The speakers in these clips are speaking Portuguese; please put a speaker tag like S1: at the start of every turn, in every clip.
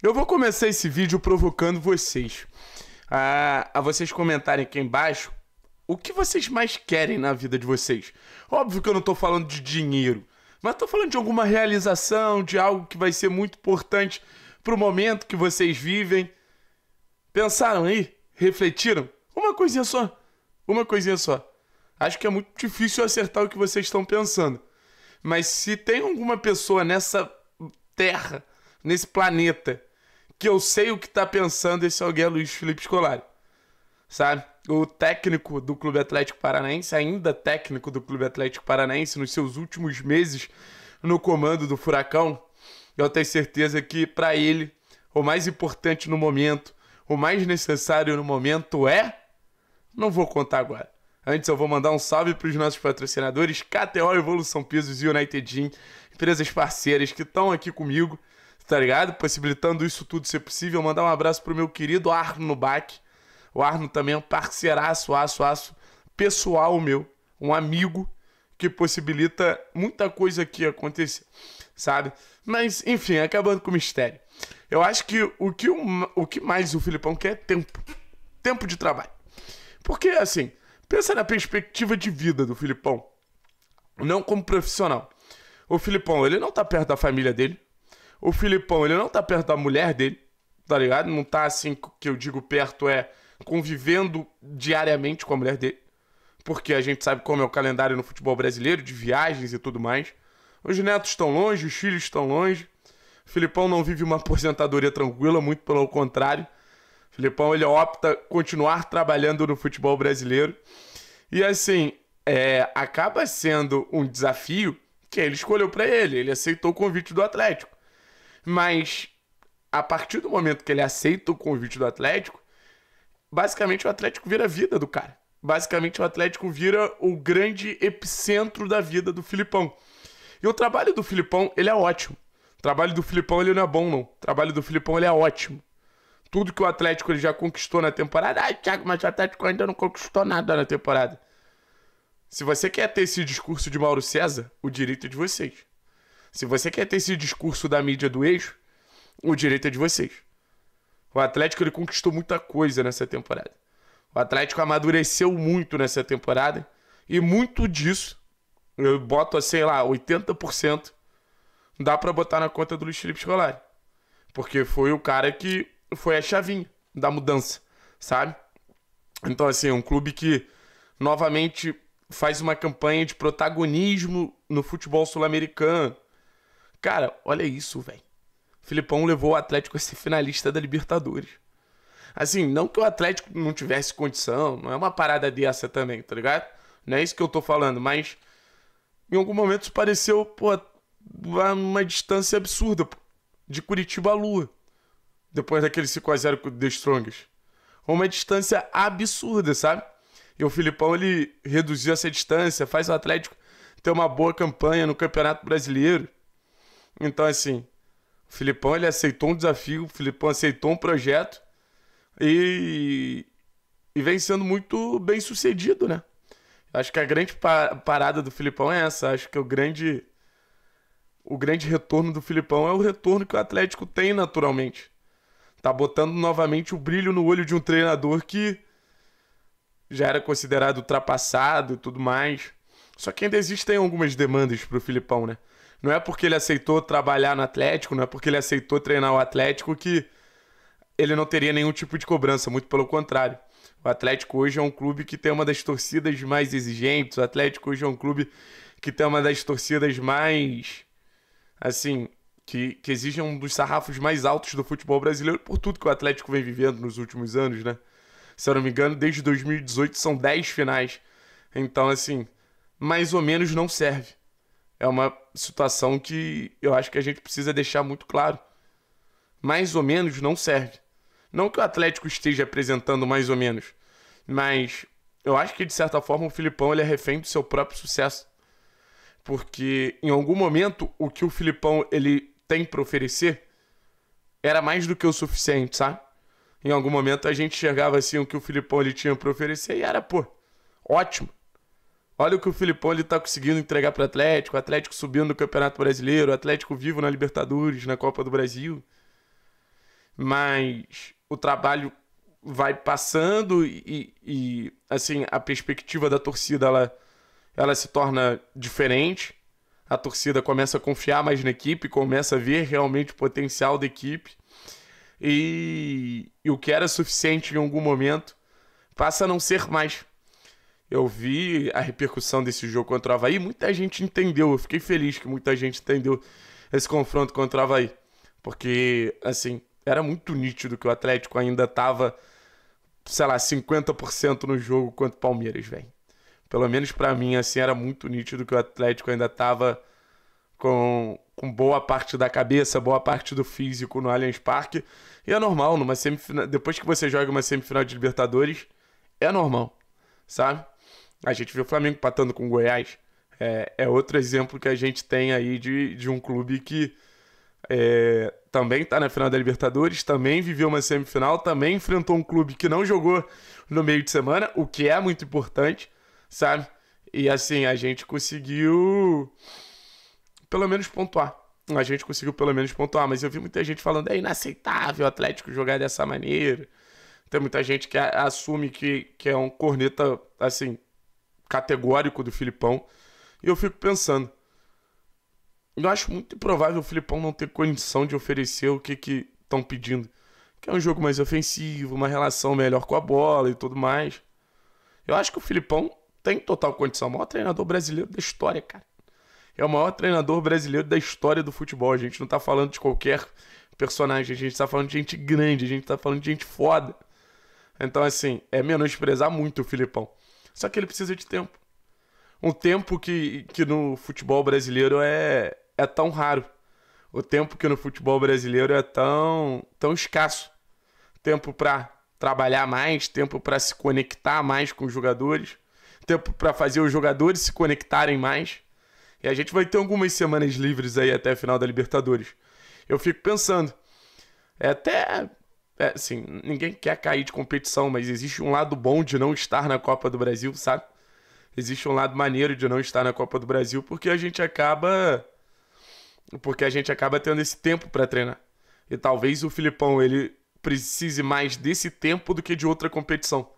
S1: Eu vou começar esse vídeo provocando vocês. A, a vocês comentarem aqui embaixo o que vocês mais querem na vida de vocês. Óbvio que eu não tô falando de dinheiro, mas tô falando de alguma realização, de algo que vai ser muito importante pro momento que vocês vivem. Pensaram aí? Refletiram? Uma coisinha só. Uma coisinha só. Acho que é muito difícil acertar o que vocês estão pensando. Mas se tem alguma pessoa nessa terra, nesse planeta, que eu sei o que tá pensando esse alguém é Luiz Felipe Scolari. Sabe? O técnico do Clube Atlético Paranaense, ainda técnico do Clube Atlético Paranaense, nos seus últimos meses no comando do Furacão, eu tenho certeza que para ele, o mais importante no momento, o mais necessário no momento é. Não vou contar agora. Antes eu vou mandar um salve para os nossos patrocinadores, KTO Evolução Pisos e United Gym, empresas parceiras que estão aqui comigo tá ligado? Possibilitando isso tudo ser possível. Mandar um abraço pro meu querido Arno Baque. O Arno também é um parceiraço, aço, aço pessoal meu, um amigo que possibilita muita coisa aqui acontecer, sabe? Mas, enfim, acabando com o mistério. Eu acho que o que, o, o que mais o Filipão quer é tempo. Tempo de trabalho. Porque, assim, pensa na perspectiva de vida do Filipão. Não como profissional. O Filipão, ele não tá perto da família dele o Filipão, ele não tá perto da mulher dele, tá ligado? Não tá assim, que eu digo perto é convivendo diariamente com a mulher dele. Porque a gente sabe como é o calendário no futebol brasileiro, de viagens e tudo mais. Os netos estão longe, os filhos estão longe. O Filipão não vive uma aposentadoria tranquila, muito pelo contrário. O Filipão ele opta continuar trabalhando no futebol brasileiro. E assim, é, acaba sendo um desafio que ele escolheu para ele. Ele aceitou o convite do Atlético. Mas a partir do momento que ele aceita o convite do Atlético, basicamente o Atlético vira a vida do cara. Basicamente o Atlético vira o grande epicentro da vida do Filipão. E o trabalho do Filipão, ele é ótimo. O trabalho do Filipão, ele não é bom, não. O trabalho do Filipão, ele é ótimo. Tudo que o Atlético ele já conquistou na temporada. Ai, ah, Thiago, mas o Atlético ainda não conquistou nada na temporada. Se você quer ter esse discurso de Mauro César, o direito é de vocês. Se você quer ter esse discurso da mídia do eixo, o direito é de vocês. O Atlético ele conquistou muita coisa nessa temporada. O Atlético amadureceu muito nessa temporada e muito disso eu boto, sei lá, 80% dá para botar na conta do Luiz Felipe Scolari. Porque foi o cara que foi a chavinha da mudança, sabe? Então, assim, um clube que novamente faz uma campanha de protagonismo no futebol sul-americano, Cara, olha isso, velho. Filipão levou o Atlético a ser finalista da Libertadores. Assim, não que o Atlético não tivesse condição, não é uma parada dessa também, tá ligado? Não é isso que eu tô falando, mas em algum momento isso pareceu, pô, uma distância absurda, pô, de Curitiba à Lua, depois daquele 5x0 do Strongest. Uma distância absurda, sabe? E o Filipão, ele reduziu essa distância, faz o Atlético ter uma boa campanha no Campeonato Brasileiro. Então, assim, o Filipão ele aceitou um desafio, o Filipão aceitou um projeto e, e vem sendo muito bem sucedido, né? Acho que a grande parada do Filipão é essa. Acho que o grande, o grande retorno do Filipão é o retorno que o Atlético tem naturalmente. Tá botando novamente o brilho no olho de um treinador que já era considerado ultrapassado e tudo mais. Só que ainda existem algumas demandas pro Filipão, né? Não é porque ele aceitou trabalhar no Atlético, não é porque ele aceitou treinar o Atlético que ele não teria nenhum tipo de cobrança, muito pelo contrário. O Atlético hoje é um clube que tem uma das torcidas mais exigentes, o Atlético hoje é um clube que tem uma das torcidas mais. Assim, que, que exige um dos sarrafos mais altos do futebol brasileiro por tudo que o Atlético vem vivendo nos últimos anos, né? Se eu não me engano, desde 2018 são 10 finais. Então, assim, mais ou menos não serve é uma situação que eu acho que a gente precisa deixar muito claro. Mais ou menos não serve. Não que o Atlético esteja apresentando mais ou menos, mas eu acho que de certa forma o Filipão ele é refém do seu próprio sucesso. Porque em algum momento o que o Filipão ele tem para oferecer era mais do que o suficiente, sabe? Em algum momento a gente chegava assim o que o Filipão ele tinha para oferecer e era, pô, ótimo. Olha o que o Filipão está conseguindo entregar para o Atlético. O Atlético subindo no Campeonato Brasileiro, o Atlético vivo na Libertadores, na Copa do Brasil. Mas o trabalho vai passando e, e assim, a perspectiva da torcida ela, ela se torna diferente. A torcida começa a confiar mais na equipe, começa a ver realmente o potencial da equipe. E, e o que era suficiente em algum momento passa a não ser mais eu vi a repercussão desse jogo contra o Havaí, muita gente entendeu. Eu fiquei feliz que muita gente entendeu esse confronto contra o Havaí. Porque, assim, era muito nítido que o Atlético ainda estava, sei lá, 50% no jogo contra o Palmeiras, velho. Pelo menos para mim, assim, era muito nítido que o Atlético ainda estava com, com boa parte da cabeça, boa parte do físico no Allianz Parque. E é normal, numa semifinal, depois que você joga uma semifinal de Libertadores, é normal, sabe? A gente viu o Flamengo empatando com o Goiás. É, é outro exemplo que a gente tem aí de, de um clube que é, também está na final da Libertadores, também viveu uma semifinal, também enfrentou um clube que não jogou no meio de semana, o que é muito importante, sabe? E assim, a gente conseguiu pelo menos pontuar. A gente conseguiu pelo menos pontuar, mas eu vi muita gente falando é inaceitável o Atlético jogar dessa maneira. Tem muita gente que assume que, que é um corneta, assim, categórico do Filipão. E eu fico pensando. Eu acho muito improvável o Filipão não ter condição de oferecer o que estão pedindo. Que é um jogo mais ofensivo, uma relação melhor com a bola e tudo mais. Eu acho que o Filipão tem total condição. O maior treinador brasileiro da história, cara. É o maior treinador brasileiro da história do futebol. A gente não tá falando de qualquer personagem, a gente tá falando de gente grande, a gente tá falando de gente foda. Então, assim, é menosprezar muito o Filipão. Só que ele precisa de tempo. Um tempo que, que no futebol brasileiro é, é tão raro. O tempo que no futebol brasileiro é tão, tão escasso. Tempo para trabalhar mais, tempo para se conectar mais com os jogadores, tempo para fazer os jogadores se conectarem mais. E a gente vai ter algumas semanas livres aí até a final da Libertadores. Eu fico pensando, é até é, sim, ninguém quer cair de competição, mas existe um lado bom de não estar na Copa do Brasil, sabe? Existe um lado maneiro de não estar na Copa do Brasil porque a gente acaba porque a gente acaba tendo esse tempo para treinar. E talvez o Filipão ele precise mais desse tempo do que de outra competição.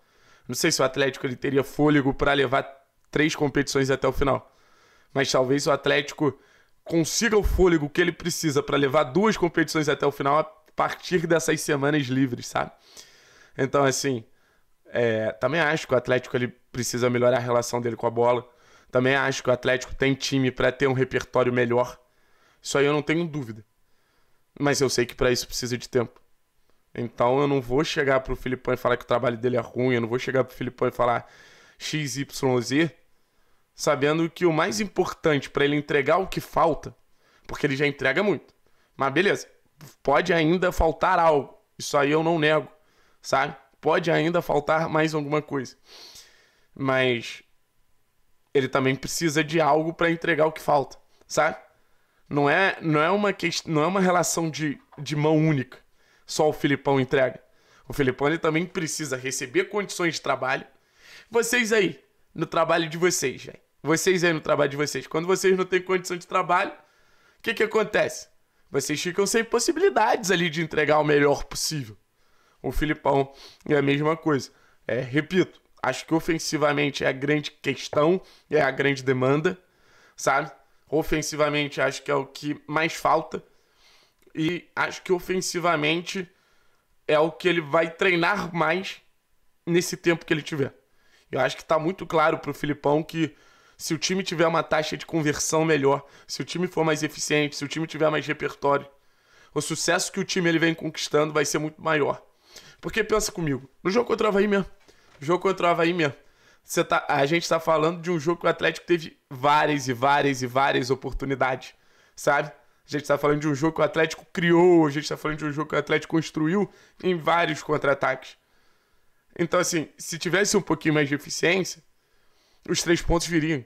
S1: Não sei se o Atlético ele teria fôlego para levar três competições até o final. Mas talvez o Atlético consiga o fôlego que ele precisa para levar duas competições até o final partir dessas semanas livres, sabe? Então, assim, é, também acho que o Atlético ele precisa melhorar a relação dele com a bola. Também acho que o Atlético tem time para ter um repertório melhor. Isso aí eu não tenho dúvida. Mas eu sei que para isso precisa de tempo. Então eu não vou chegar pro Filipão e falar que o trabalho dele é ruim, eu não vou chegar pro Filipão e falar XYZ, sabendo que o mais importante para ele entregar o que falta, porque ele já entrega muito. Mas beleza, pode ainda faltar algo. Isso aí eu não nego, sabe? Pode ainda faltar mais alguma coisa. Mas ele também precisa de algo para entregar o que falta, sabe? Não é, não é uma questão, não é uma relação de, de mão única. Só o Filipão entrega. O Filipão ele também precisa receber condições de trabalho. Vocês aí, no trabalho de vocês, velho. Vocês aí no trabalho de vocês. Quando vocês não têm condição de trabalho, o que, que acontece? Vocês ficam sem possibilidades ali de entregar o melhor possível. O Filipão é a mesma coisa. É, repito, acho que ofensivamente é a grande questão, é a grande demanda, sabe? Ofensivamente acho que é o que mais falta. E acho que ofensivamente é o que ele vai treinar mais nesse tempo que ele tiver. Eu acho que está muito claro para o Filipão que se o time tiver uma taxa de conversão melhor, se o time for mais eficiente, se o time tiver mais repertório, o sucesso que o time ele vem conquistando vai ser muito maior. Porque pensa comigo, no jogo contra o Havaí mesmo, no jogo contra o Havaí mesmo, você tá, a gente está falando de um jogo que o Atlético teve várias e várias e várias oportunidades, sabe? A gente está falando de um jogo que o Atlético criou, a gente está falando de um jogo que o Atlético construiu em vários contra-ataques. Então, assim, se tivesse um pouquinho mais de eficiência, os três pontos viriam.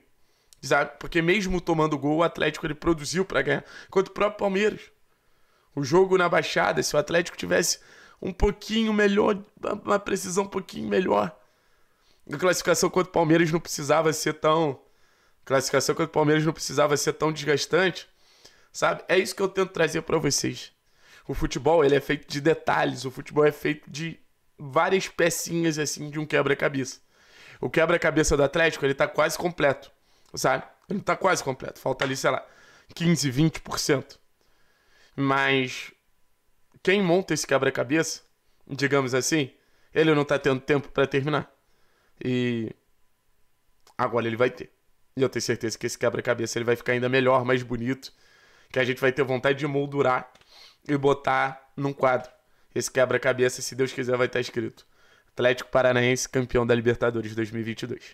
S1: Sabe? Porque mesmo tomando gol, o Atlético ele produziu para ganhar contra o próprio Palmeiras. O jogo na Baixada, se o Atlético tivesse um pouquinho melhor, uma precisão um pouquinho melhor, a classificação contra o Palmeiras não precisava ser tão classificação contra o Palmeiras não precisava ser tão desgastante, sabe? É isso que eu tento trazer para vocês. O futebol, ele é feito de detalhes, o futebol é feito de várias pecinhas assim de um quebra-cabeça. O quebra-cabeça do Atlético, ele tá quase completo, sabe? Ele tá quase completo. Falta ali, sei lá, 15, 20%. Mas quem monta esse quebra-cabeça, digamos assim, ele não tá tendo tempo para terminar. E agora ele vai ter. E eu tenho certeza que esse quebra-cabeça ele vai ficar ainda melhor, mais bonito, que a gente vai ter vontade de moldurar e botar num quadro. Esse quebra-cabeça, se Deus quiser, vai estar tá escrito. Atlético Paranaense campeão da Libertadores 2022.